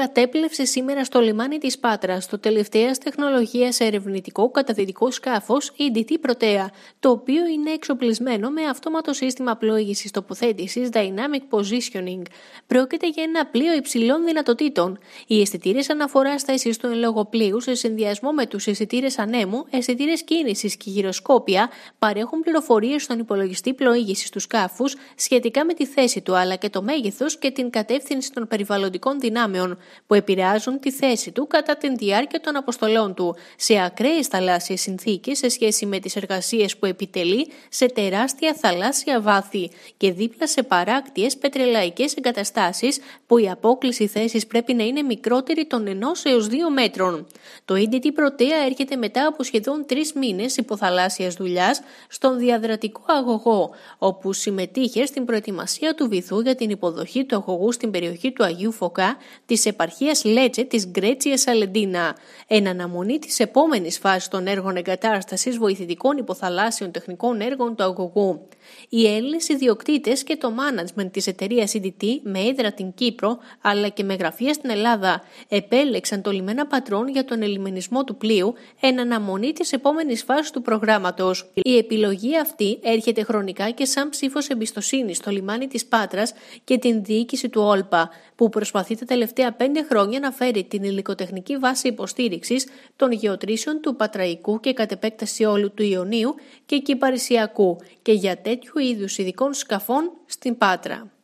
κατέπλευσε σήμερα στο λιμάνι της Πάτρας το τελευταίας τεχνολογίας ερευνητικό καταδυτικό σκάφος EDT Protea, το οποίο είναι εξοπλισμένο με αυτόματο σύστημα πλοήγησης τοποθέτησης Dynamic Positioning. Πρόκειται για ένα πλοίο υψηλών δυνατοτήτων. Οι αισθητήρες αναφοράς στα του εν σε συνδυασμό με τους αισθητήρες ανέμου, αισθητήρες κίνησης και γυροσκόπια παρέχουν πληροφορίες στον υπολογιστή πλοήγησης του σκάφους σχετικά με τη θέση του αλλά και το μέγεθος και την κατεύθυνση των περιβαλλοντικών δυνάμεων που επηρεάζουν τη θέση του κατά την διάρκεια των αποστολών του σε ακραίες θαλάσσιες συνθήκες σε σχέση με τις εργασίες που επιτελεί σε τεράστια θαλάσσια βάθη και δίπλα σε παράκτιες πετρελαϊκές εγκαταστάσεις που η απόκληση θέσης πρέπει να είναι μικρότερη των 1 έως 2 μέτρων. Το EDT Πρωτέα έρχεται μετά από σχεδόν τρεις μήνες υποθαλάσσιας δουλειάς στον διαδρατικό αγωγό, όπου συμμετείχε στην προετοιμασία του βυθού για την υποδοχή του αγωγού στην περιοχή του Αγίου Φωκά, της επαρχίας Λέτσε της Γκρέτσιας Αλεντίνα. Εν αναμονή της επόμενης φάσης των έργων εγκατάστασης βοηθητικών υποθαλάσσιων τεχνικών έργων του αγωγού. Οι Έλληνες ιδιοκτήτες και το management της εταιρείας CDT e με έδρα την Κύπρο αλλά και με γραφεία στην Ελλάδα επέλεξαν το λιμένα πατρών για τον ελιμενισμό του πλοίου εν αναμονή της επόμενης φάσης του προγράμματος. Η επιλογή αυτή έρχεται χρονικά και σαν ψήφος εμπιστοσύνης στο λιμάνι της Πάτρας και την διοίκηση του Όλπα που προσπαθεί τα τελευταία χρόνια να φέρει την υλικοτεχνική βάση υποστήριξης των γεωτρήσεων του Πατραϊκού και κατ' επέκταση όλου του Ιωνίου και Κυπαρισιακού και για τέτοιου είδους ειδικών σκαφών στην Πάτρα.